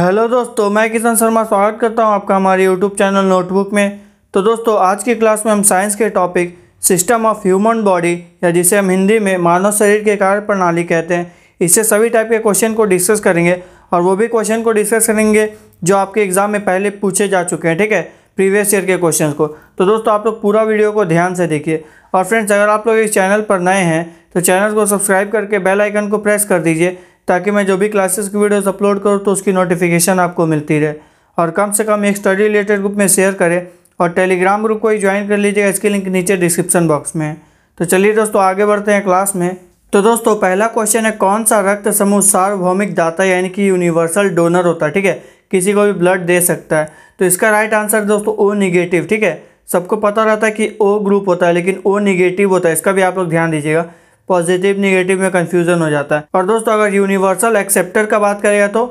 hello दोस्तों मैं किशन शर्मा स्वागत करता हूं आपका हमारे यूट्यूब चैनल नोटबुक में तो दोस्तों आज की क्लास में हम साइंस के topic system of human body या जिसे हम हिंदी में मानव शरीर के कार्य प्रणाली कहते हैं इससे सभी टाइप के क्वेश्चन को डिस्कस करेंगे और वो भी क्वेश्चन को डिस्कस करेंगे जो आपके एग्ज़ाम में पहले पूछे जा चुके हैं ठीक है प्रीवियस ईयर के क्वेश्चन को तो दोस्तों आप लोग पूरा वीडियो को ध्यान से देखिए और फ्रेंड्स अगर आप लोग इस चैनल पर नए हैं तो चैनल को सब्सक्राइब करके बेल आइकन को प्रेस कर दीजिए ताकि मैं जो भी क्लासेस की वीडियोस अपलोड करूँ तो उसकी नोटिफिकेशन आपको मिलती रहे और कम से कम एक स्टडी रिलेटेड ग्रुप में शेयर करें और टेलीग्राम ग्रुप को ही ज्वाइन कर लीजिएगा इसकी लिंक नीचे डिस्क्रिप्शन बॉक्स में तो चलिए दोस्तों आगे बढ़ते हैं क्लास में तो दोस्तों पहला क्वेश्चन है कौन सा रक्त समूह सार्वभौमिक दाता यानी कि यूनिवर्सल डोनर होता है ठीक है किसी को भी ब्लड दे सकता है तो इसका राइट आंसर दोस्तों ओ निगेटिव ठीक है सबको पता रहता है कि ओ ग्रुप होता है लेकिन ओ निगेटिव होता है इसका भी आप लोग ध्यान दीजिएगा पॉजिटिव निगेटिव में कन्फ्यूज़न हो जाता है और दोस्तों अगर यूनिवर्सल एक्सेप्टर का बात करेगा तो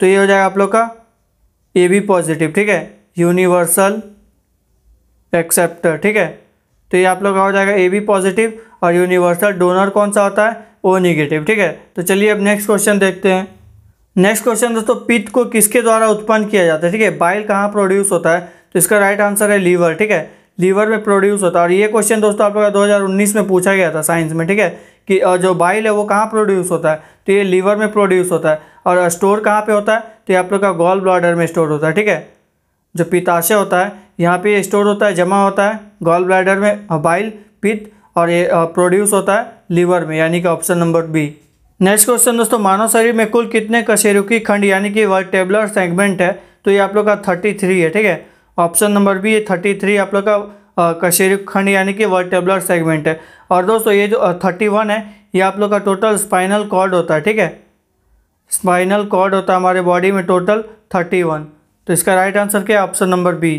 तो ये हो जाएगा आप लोग का ए बी पॉजिटिव ठीक है यूनिवर्सल एक्सेप्टर ठीक है तो ये आप लोग का हो जाएगा ए बी पॉजिटिव और यूनिवर्सल डोनर कौन सा होता है ओ निगेटिव ठीक है तो चलिए अब नेक्स्ट क्वेश्चन देखते हैं नेक्स्ट क्वेश्चन दोस्तों पित्त को किसके द्वारा उत्पन्न किया जाता है ठीक है बाइल कहाँ प्रोड्यूस होता है तो इसका राइट आंसर है लीवर ठीक है लीवर में प्रोड्यूस होता है और ये क्वेश्चन दोस्तों आप लोग दो हज़ार उन्नीस में पूछा गया था साइंस में ठीक है कि जो बाइल है वो कहाँ प्रोड्यूस होता है तो ये लीवर में प्रोड्यूस होता है और स्टोर कहाँ पे होता है तो ये आप लोग का गॉल ब्लाडर में स्टोर होता है ठीक है जो पिताशय होता है यहाँ पे स्टोर होता है जमा होता है गॉल ब्लाडर में बाइल पित्त और ये प्रोड्यूस होता है लीवर में यानी कि option number B next question दोस्तों मानव शरीर में कुल कितने कशेरुकी खंड यानी कि वर्टेबलर सेगमेंट है तो ये आप लोग का थर्टी थ्री है ठीक है option number B thirty three आप लोग का कशेरी खंड यानी कि वर्टेबलर सेगमेंट है और दोस्तों ये जो थर्टी वन है ये आप लोग का टोटल स्पाइनल कॉर्ड होता है ठीक है स्पाइनल कॉर्ड होता है हमारे बॉडी में टोटल थर्टी वन तो इसका राइट आंसर क्या है option number B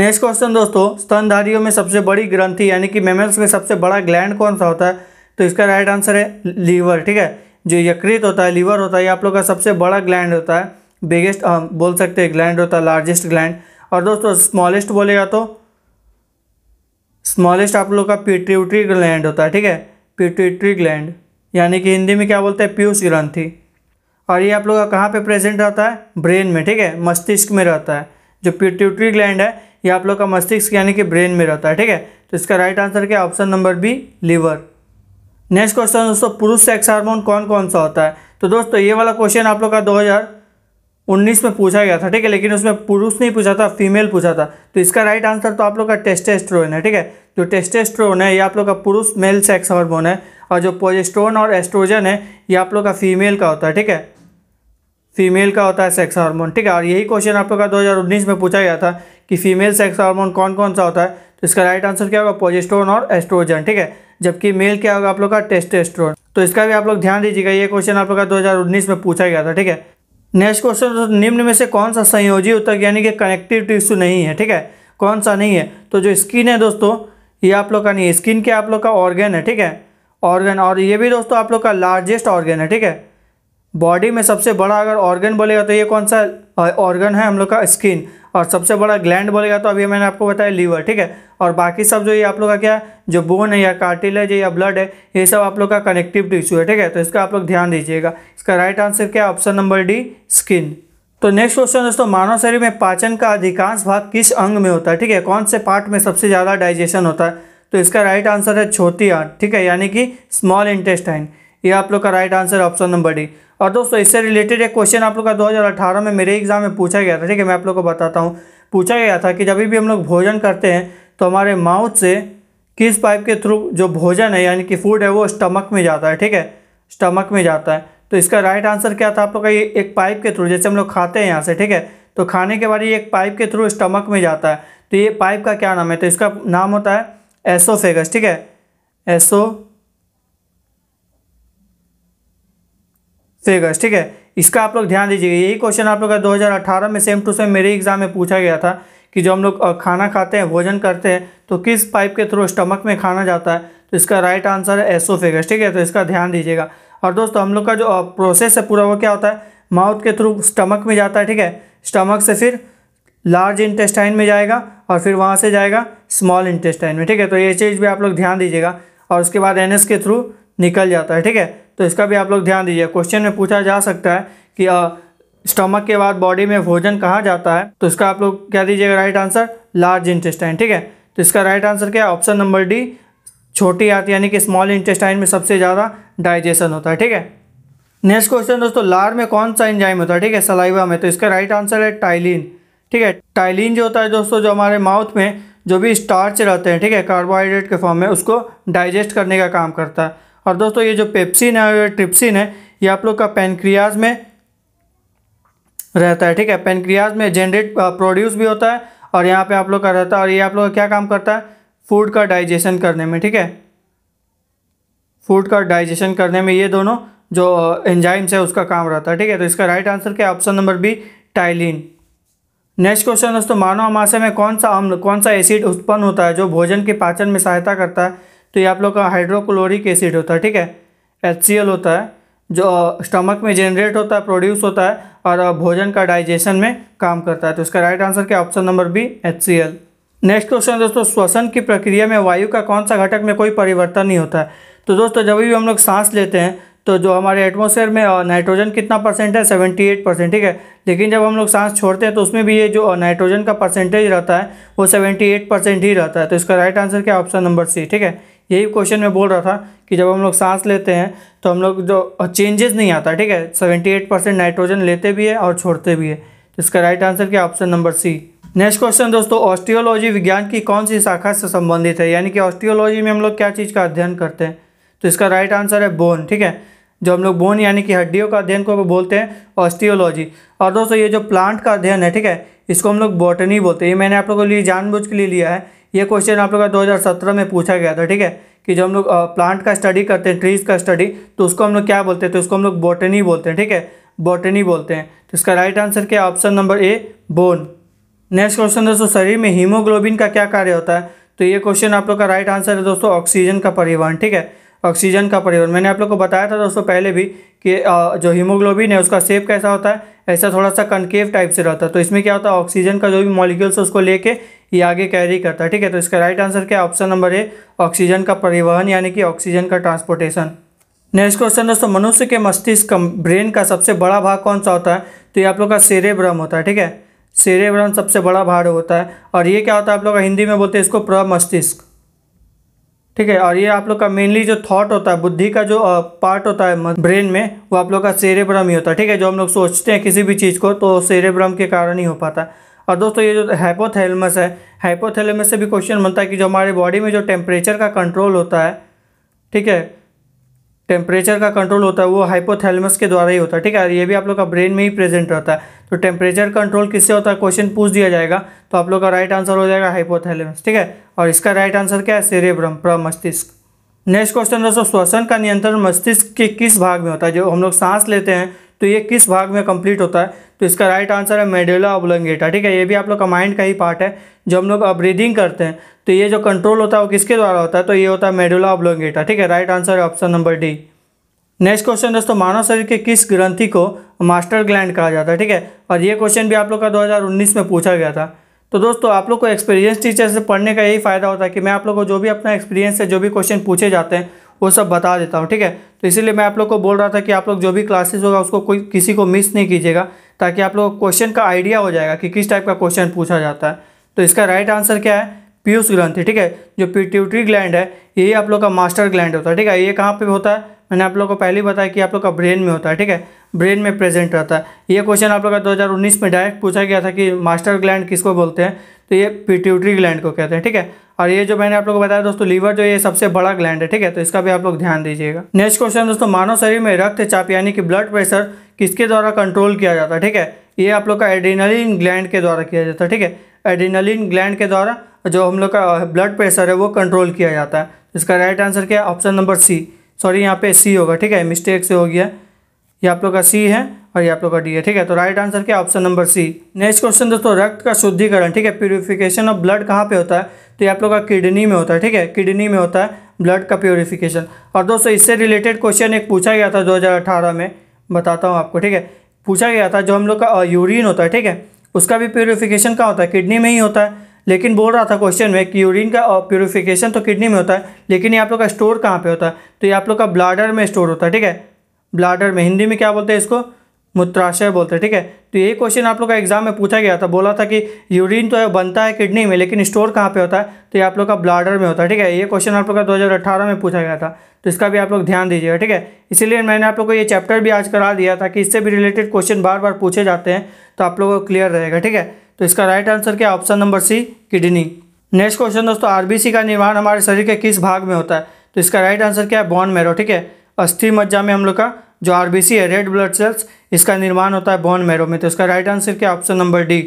next question दोस्तों स्तनधारियों में सबसे बड़ी ग्रंथि यानी कि मेमल्स में सबसे बड़ा ग्लैंड कौन सा होता है तो इसका राइट आंसर है लीवर ठीक है जो यकृत होता है लीवर होता है ये आप लोग का सबसे बड़ा ग्लैंड होता है बिगेस्ट बोल सकते हैं ग्लैंड होता है लार्जेस्ट ग्लैंड और दोस्तों स्मॉलेस्ट बोलेगा तो स्मॉलेस्ट आप लोग का पिट्यूटरी ग्लैंड होता है ठीक है पिट्यूटरी ग्लैंड यानी कि हिंदी में क्या बोलते हैं पीयूष ग्रंथि और ये आप लोग का कहाँ पे प्रेजेंट रहता है ब्रेन में ठीक है मस्तिष्क में रहता है जो पिट्यूटरी ग्लैंड है ये आप लोग का मस्तिष्क यानी कि ब्रेन में रहता है ठीक है तो इसका राइट आंसर क्या option number B liver next question दोस्तों पुरुष सेक्स हार्मोन कौन कौन सा होता है तो दोस्तों ये वाला क्वेश्चन आप लोग का 2000 उन्नीस में पूछा गया था ठीक है लेकिन उसमें पुरुष नहीं पूछा था फीमेल पूछा था तो इसका राइट आंसर तो आप लोग का टेस्टेस्ट्रोन है ठीक है जो टेस्टेस्ट्रोन है ये आप लोग का पुरुष मेल सेक्स हार्मोन है और जो पोजेस्ट्रोन और एस्ट्रोजन है ये आप लोग का फीमेल का होता है ठीक है फीमेल का होता है सेक्स हार्मोन ठीक है और यही क्वेश्चन आप लोग का दो में पूछा गया था कि फीमेल सेक्स हार्मोन कौन कौन सा होता है तो इसका राइट आंसर क्या होगा पोजेस्ट्रोन और एस्ट्रोजन ठीक है जबकि मेल क्या होगा आप लोग का टेस्टेस्ट्रोन तो इसका भी आप लोग ध्यान दीजिएगा ये क्वेश्चन आप लोग का दो में पूछा गया था ठीक है नेक्स्ट क्वेश्चन तो निम्न में से कौन सा संयोजी उत्तक यानी कि कनेक्टिव टिश्यू नहीं है ठीक है कौन सा नहीं है तो जो स्किन है दोस्तों ये आप लोग का नहीं है स्किन के आप लोग का ऑर्गेन है ठीक है ऑर्गेन और ये भी दोस्तों आप लोग का लार्जेस्ट ऑर्गेन है ठीक है बॉडी में सबसे बड़ा अगर ऑर्गन बोलेगा तो ये कौन सा ऑर्गन है हम लोग का स्किन और सबसे बड़ा ग्लैंड बोलेगा तो अभी मैंने आपको बताया लीवर ठीक है और बाकी सब जो ये आप लोग का क्या जो बोन है या कार्टिलेज है या ब्लड है ये सब आप लोग का कनेक्टिव टिश्यू है ठीक है तो इसका आप लोग ध्यान दीजिएगा इसका राइट आंसर क्या है ऑप्शन नंबर डी स्किन तो नेक्स्ट क्वेश्चन दोस्तों मानव शरीर में पाचन का अधिकांश भाग किस अंग में होता है ठीक है कौन से पार्ट में सबसे ज़्यादा डाइजेशन होता है तो इसका राइट आंसर है छोटी आंत ठीक है यानी कि स्मॉल इंटेस्टाइन ये आप लोग का right answer option number D और दोस्तों इससे रिलेटेड एक क्वेश्चन आप लोग का 2018 में मेरे एग्जाम में पूछा गया था ठीक है मैं आप लोग को बताता हूँ पूछा गया था कि जब भी हम लोग भोजन करते हैं तो हमारे माउथ से किस पाइप के थ्रू जो भोजन है यानी कि फूड है वो स्टमक में जाता है ठीक है स्टमक में जाता है तो इसका राइट आंसर क्या था आप लोग का ये एक पाइप के थ्रू जैसे हम लोग खाते हैं यहाँ से ठीक है तो खाने के बाद ये एक पाइप के थ्रू स्टमक में जाता है तो ये पाइप का क्या नाम है तो इसका नाम होता है एसोफेगस ठीक है एसो फिगर्स ठीक है इसका आप लोग ध्यान दीजिएगा यही क्वेश्चन आप लोग का 2018 में सेम टू सेम मेरे एग्जाम में पूछा गया था कि जो हम लोग खाना खाते हैं भोजन करते हैं तो किस पाइप के थ्रू स्टमक में खाना जाता है तो इसका राइट आंसर है एसोफेगस ठीक है तो इसका ध्यान दीजिएगा और दोस्तों हम लोग का जो प्रोसेस है पूरा वो क्या होता है माउथ के थ्रू स्टमक में जाता है ठीक है स्टमक से फिर लार्ज इंटेस्टाइन में जाएगा और फिर वहाँ से जाएगा स्मॉल इंटेस्टाइन में ठीक है तो ये चीज़ भी आप लोग ध्यान दीजिएगा और उसके बाद एनएस के थ्रू निकल जाता है ठीक है तो इसका भी आप लोग ध्यान दीजिए क्वेश्चन में पूछा जा सकता है कि स्टमक के बाद बॉडी में भोजन कहाँ जाता है तो इसका आप लोग क्या दीजिएगा राइट आंसर लार्ज इंटेस्टाइन ठीक है तो इसका राइट आंसर क्या है ऑप्शन नंबर डी छोटी आती यानी कि स्मॉल इंटेस्टाइन में सबसे ज़्यादा डाइजेशन होता है ठीक है नेक्स्ट क्वेश्चन दोस्तों लार में कौन सा इंजाइम होता है ठीक है सलाइवा में तो इसका राइट आंसर है टाइलिन ठीक है टाइलिन जो होता है दोस्तों जो हमारे माउथ में जो भी स्टार्च रहते हैं ठीक है कार्बोहाइड्रेट के फॉर्म में उसको डाइजेस्ट करने का काम करता है और दोस्तों ये जो पेप्सिन है ये ट्रिप्सिन है ये आप लोग का पेनक्रियाज में रहता है ठीक है पेनक्रियाज में जनरेट प्रोड्यूस भी होता है और यहाँ पे आप लोग का रहता है और ये आप लोग का क्या काम करता है फूड का डाइजेशन करने में ठीक है फूड का डाइजेशन करने में ये दोनों जो एंजाइम्स है उसका काम रहता है ठीक है तो इसका राइट आंसर क्या option number B ptyalin next question दोस्तों मानव अमाशय में कौन सा अम्ल कौन सा एसिड उत्पन्न होता है जो भोजन के पाचन में सहायता करता है तो ये आप लोग का हाइड्रोक्लोरिक एसिड होता है ठीक है एच होता है जो स्टमक में जनरेट होता है प्रोड्यूस होता है और भोजन का डाइजेशन में काम करता है तो इसका राइट आंसर क्या option number B H next question दोस्तों श्वसन की प्रक्रिया में वायु का कौन सा घटक में कोई परिवर्तन नहीं होता है तो दोस्तों जब भी हम लोग सांस लेते हैं तो जो हमारे एटमोसफेयर में नाइट्रोजन कितना परसेंट है सेवेंटी एट परसेंट ठीक है लेकिन जब हम लोग सांस छोड़ते हैं तो उसमें भी ये जो नाइट्रोजन का परसेंटेज रहता है वो सेवेंटी एट परसेंट ही रहता है तो इसका राइट आंसर क्या ऑप्शन नंबर सी ठीक है यही क्वेश्चन में बोल रहा था कि जब हम लोग सांस लेते हैं तो हम लोग जो चेंजेस नहीं आता ठीक है सेवेंटी एट परसेंट नाइट्रोजन लेते भी है और छोड़ते भी है तो इसका राइट आंसर क्या option number C next question दोस्तों ऑस्टियोलॉजी विज्ञान की कौन सी शाखा से संबंधित है यानी कि ऑस्टियोलॉजी में हम लोग क्या चीज़ का अध्ययन करते हैं तो इसका राइट आंसर है बोन ठीक है जो हम लोग बोन यानी कि हड्डियों का अध्ययन को बोलते हैं ऑस्टियोलॉजी और दोस्तों ये जो प्लांट का अध्ययन है ठीक है इसको हम लोग बॉटनी बोलते हैं ये मैंने आप लोगों को लिए जानबूझ के लिए लिया है ये क्वेश्चन आप लोग का 2017 में पूछा गया था ठीक है कि जो हम लोग प्लांट का स्टडी करते हैं ट्रीज़ का स्टडी तो उसको हम लोग क्या बोलते हैं तो उसको हम लोग बॉटनी बोलते हैं ठीक है बॉटनी बोलते हैं तो इसका राइट आंसर क्या option number A bone next question दोस्तों शरीर में हीमोग्लोबिन का क्या कार्य होता है तो ये क्वेश्चन आप लोग का राइट आंसर है दोस्तों ऑक्सीजन का परिवहन ठीक है ऑक्सीजन का परिवहन मैंने आप लोग को बताया था दोस्तों पहले भी कि जो हीमोग्लोबिन है उसका सेप कैसा होता है ऐसा थोड़ा सा कनकेव टाइप से रहता है तो इसमें क्या होता है ऑक्सीजन का जो भी मॉलिक्यूल्स उसको लेके ये आगे कैरी करता है ठीक है तो इसका राइट आंसर क्या ऑप्शन नंबर ए ऑक्सीजन का परिवहन यानी कि ऑक्सीजन का ट्रांसपोर्टेशन नेक्स्ट क्वेश्चन दोस्तों मनुष्य के मस्तिष्क ब्रेन का सबसे बड़ा भाग कौन सा होता है तो ये आप लोग का सेरेब्रम होता है ठीक है सेरेब्रम सबसे बड़ा भाग होता है और ये क्या होता है आप लोग हिंदी में बोलते हैं इसको प्रमस्तिष्क ठीक है और ये आप लोग का मेनली जो थॉट होता है बुद्धि का जो पार्ट होता है ब्रेन में वो आप लोग का सेरेब्रम ही होता है ठीक है जो हम लोग सोचते हैं किसी भी चीज़ को तो सेरेब्रम के कारण ही हो पाता है और दोस्तों ये जो हाइपोथैलमस है हाइपोथैलमस से भी क्वेश्चन बनता है कि जो हमारे बॉडी में जो टेम्परेचर का कंट्रोल होता है ठीक है टेम्परेचर का कंट्रोल होता है वो हाइपोथैलमस के द्वारा ही होता है ठीक है ये भी आप लोग का ब्रेन में ही प्रेजेंट रहता है तो टेम्परेचर कंट्रोल किससे होता है क्वेश्चन पूछ दिया जाएगा तो आप लोग का राइट आंसर हो जाएगा हाइपोथैलेमस ठीक है और इसका राइट आंसर क्या है सेरेब्रम प्रमस्तिष्क नेक्स्ट क्वेश्चन दोस्तों श्वसन का नियंत्रण मस्तिष्क के किस भाग में होता है जो हम लोग सांस लेते हैं तो ये किस भाग में कंप्लीट होता है तो इसका राइट आंसर है मेडेला ऑबलंगेटा ठीक है ये भी आप लोग का माइंड का ही पार्ट है जो हम लोग ब्रीदिंग करते हैं तो ये जो कंट्रोल होता है वो किसके द्वारा होता है तो ये होता है मेडेला ऑबलंगेटा ठीक है राइट आंसर है option number D next question दोस्तों मानव शरीर के किस ग्रंथि को मास्टर ग्लैंड कहा जाता है ठीक है और ये क्वेश्चन भी आप लोग का 2019 में पूछा गया था तो दोस्तों आप लोग को एक्सपीरियंस टीचर से पढ़ने का यही फ़ायदा होता है कि मैं आप लोग को जो भी अपना एक्सपीरियंस से जो भी क्वेश्चन पूछे जाते हैं वो सब बता देता हूँ ठीक है तो इसीलिए मैं आप लोग को बोल रहा था कि आप लोग जो भी क्लासेस होगा उसको कोई किसी को मिस नहीं कीजिएगा ताकि आप लोग क्वेश्चन का आइडिया हो जाएगा कि किस टाइप का क्वेश्चन पूछा जाता है तो इसका राइट आंसर क्या है पीयूष ग्रंथी ठीक है जो पिट्यूटरी ग्लैंड है यही आप लोग का मास्टर ग्लैंड होता है ठीक है ये कहाँ पर होता है मैंने आप लोगों को पहले ही बताया कि आप लोग का ब्रेन में होता है ठीक है ब्रेन में प्रेजेंट रहता है ये क्वेश्चन आप लोग का 2019 में डायरेक्ट पूछा गया था कि मास्टर ग्लैंड किसको बोलते हैं तो ये पिट्यूटरी ग्लैंड को कहते हैं ठीक है और ये जो मैंने आप लोग को बताया दोस्तों लीवर जो ये सबसे बड़ा ग्लैंड है ठीक है तो इसका भी आप लोग ध्यान दीजिएगा नेक्स्ट क्वेश्चन दोस्तों मानव शरीर में रक्त चाप यानी कि ब्लड प्रेशर किसके द्वारा कंट्रोल किया जाता है ठीक है ये आप लोग का एडिनलिन ग्लैंड के द्वारा किया जाता है ठीक है एडिनलिन ग्लैंड के द्वारा जो हम लोग का ब्लड प्रेशर है वो कंट्रोल किया जाता है इसका राइट आंसर क्या है ऑप्शन नंबर सी सॉरी यहाँ पे सी होगा ठीक है मिस्टेक से हो गया ये आप लोग का सी है और ये आप लोग का डी है ठीक है तो राइट आंसर क्या option number C next question दोस्तों रक्त का शुद्धिकरण ठीक है प्योरीफिकेशन ऑफ ब्लड कहाँ पे होता है तो ये आप लोग का किडनी में होता है ठीक है किडनी में होता है ब्लड का प्योरीफिकेशन और दोस्तों इससे रिलेटेड क्वेश्चन एक पूछा गया था दो में बताता हूँ आपको ठीक है पूछा गया था जो हम लोग का यूरिन होता है ठीक है उसका भी प्योरीफिकेशन कहाँ होता है किडनी में ही होता है लेकिन बोल रहा था क्वेश्चन में कि यूरिन का प्योरीफिकेशन तो किडनी में होता है लेकिन ये आप लोग का स्टोर कहाँ पे होता है तो ये आप लोग का ब्लाडर में स्टोर होता है ठीक है ब्लाडर में हिंदी में क्या बोलते हैं इसको मूत्राशय बोलते हैं ठीक है तो ये क्वेश्चन आप लोग का एग्जाम में पूछा गया था बोला था कि यूरिन तो बनता है किडनी में लेकिन स्टोर कहाँ पर होता है तो ये आप लोग का ब्लाडर में होता है ठीक है ये क्वेश्चन आप लोग का दो में पूछा गया था तो इसका भी आप लोग ध्यान दीजिएगा ठीक है इसीलिए मैंने आप लोग को ये चैप्टर भी आज करा दिया था कि इससे भी रिलेटेड क्वेश्चन बार बार पूछे जाते हैं तो आप लोग को क्लियर रहेगा ठीक है तो इसका राइट आंसर क्या option number C kidney next question दोस्तों आरबीसी का निर्माण हमारे शरीर के किस भाग में होता है तो इसका राइट आंसर क्या है बॉन मेरो ठीक है अस्थि मज्जा में हम लोग का जो आरबीसी है रेड ब्लड सेल्स इसका निर्माण होता है बॉन मेरो में तो इसका राइट आंसर क्या option number D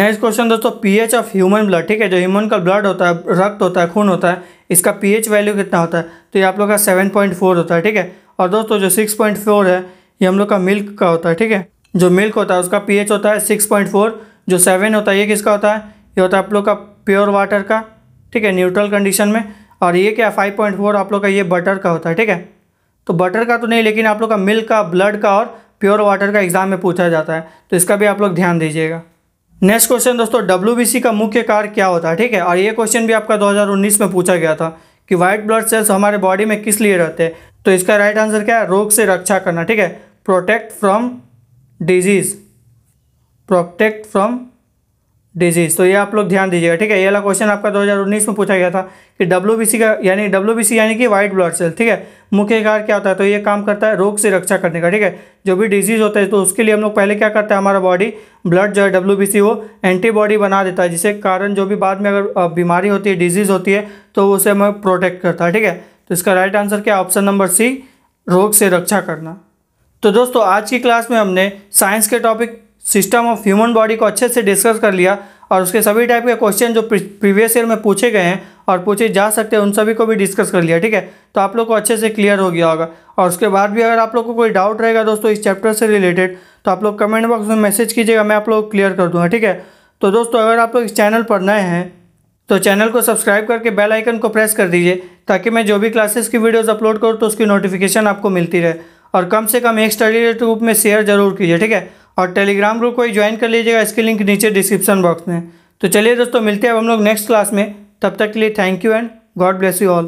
next question दोस्तों पीएच ऑफ ह्यूमन ब्लड ठीक है जो ह्यूमन का ब्लड होता है रक्त होता है खून होता है इसका पीएच वैल्यू कितना होता है तो ये आप लोग का सेवन पॉइंट फोर होता है ठीक है और दोस्तों जो सिक्स पॉइंट फोर है ये हम लोग का मिल्क का होता है ठीक है जो मिल्क होता है उसका पीएच होता है सिक्स पॉइंट फोर जो सेवन होता है ये किसका होता है ये होता है आप लोग का प्योर वाटर का ठीक है न्यूट्रल कंडीशन में और ये क्या फाइव पॉइंट फोर आप लोग का ये बटर का होता है ठीक है तो बटर का तो नहीं लेकिन आप लोग का मिल्क का ब्लड का और प्योर वाटर का एग्जाम में पूछा जाता है तो इसका भी आप लोग ध्यान दीजिएगा नेक्स्ट क्वेश्चन दोस्तों डब्ल्यू का मुख्य कार्य क्या होता है ठीक है और ये क्वेश्चन भी आपका दो में पूछा गया था कि व्हाइट ब्लड सेल्स हमारे बॉडी में किस लिए रहते हैं तो इसका राइट आंसर क्या है रोग से रक्षा करना ठीक है protect from disease protect from disease तो ये आप लोग ध्यान दीजिएगा ठीक है ये वाला क्वेश्चन आपका 2019 में पूछा गया था कि डब्ल्यू का यानी डब्ल्यू यानी कि वाइट ब्लड सेल ठीक है मुख्य कार क्या होता है तो ये काम करता है रोग से रक्षा करने का ठीक है जो भी डिजीज़ होता है तो उसके लिए हम लोग पहले क्या करता है हमारा बॉडी ब्लड जो है डब्ल्यू वो एंटीबॉडी बना देता है जिसके कारण जो भी बाद में अगर बीमारी होती है डिजीज़ होती है तो उसे हमें प्रोटेक्ट करता है ठीक है तो इसका राइट आंसर क्या ऑप्शन नंबर सी रोग से रक्षा करना तो दोस्तों आज की क्लास में हमने साइंस के topic system of human body को अच्छे से डिस्कस कर लिया और उसके सभी टाइप के क्वेश्चन जो प्रीवियस ईयर में पूछे गए हैं और पूछे जा सकते हैं उन सभी को भी डिस्कस कर लिया ठीक है तो आप लोग को अच्छे से क्लियर हो गया होगा और उसके बाद भी अगर आप लोग को कोई डाउट रहेगा दोस्तों इस चैप्टर से रिलेटेड तो आप लोग कमेंट बॉक्स में मैसेज कीजिएगा मैं आप लोग क्लियर कर दूँगा ठीक है तो दोस्तों अगर आप लोग इस चैनल पर नए हैं तो चैनल को सब्सक्राइब करके बेल आइकन को प्रेस कर दीजिए ताकि मैं जो भी क्लासेस की वीडियोस अपलोड करूँ तो उसकी नोटिफिकेशन आपको मिलती रहे और कम से कम एक स्टडी ग्रुप में शेयर जरूर कीजिए ठीक है और टेलीग्राम ग्रुप को ही ज्वाइन कर लीजिएगा इसके लिंक नीचे डिस्क्रिप्शन बॉक्स में तो चलिए दोस्तों मिलते हैं अब हम लोग नेक्स्ट क्लास में तब तक के लिए thank you and God bless you all